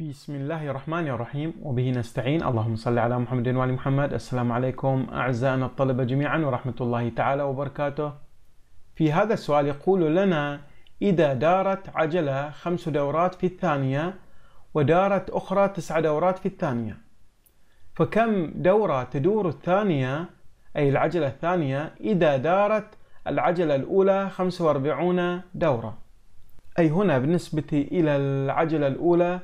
بسم الله الرحمن الرحيم وبه نستعين اللهم صل على محمد وعلى محمد السلام عليكم أعزائنا الطلبة جميعا ورحمة الله تعالى وبركاته في هذا السؤال يقول لنا إذا دارت عجلة خمس دورات في الثانية ودارت أخرى تسع دورات في الثانية فكم دورة تدور الثانية أي العجلة الثانية إذا دارت العجلة الأولى 45 دورة أي هنا بالنسبة إلى العجلة الأولى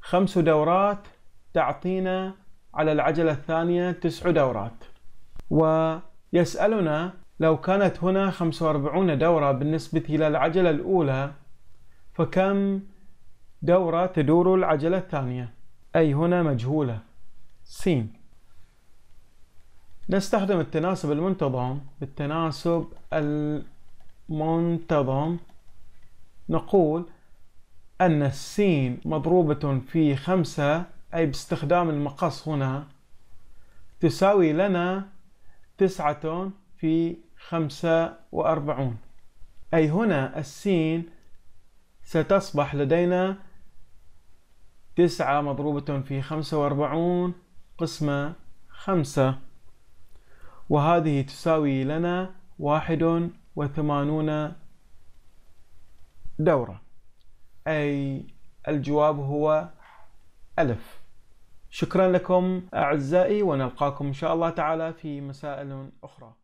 خمس دورات تعطينا على العجلة الثانية تسع دورات ويسألنا لو كانت هنا 45 دورة بالنسبة إلى العجلة الأولى فكم دورة تدور العجلة الثانية أي هنا مجهولة س نستخدم التناسب المنتظم بالتناسب المنتظم نقول أن السين مضروبة في خمسة أي باستخدام المقص هنا تساوي لنا تسعة في خمسة وأربعون أي هنا السين ستصبح لدينا تسعة مضروبة في خمسة وأربعون قسمة خمسة وهذه تساوي لنا واحد وثمانون دورة أي الجواب هو ألف شكرا لكم أعزائي ونلقاكم إن شاء الله تعالى في مسائل أخرى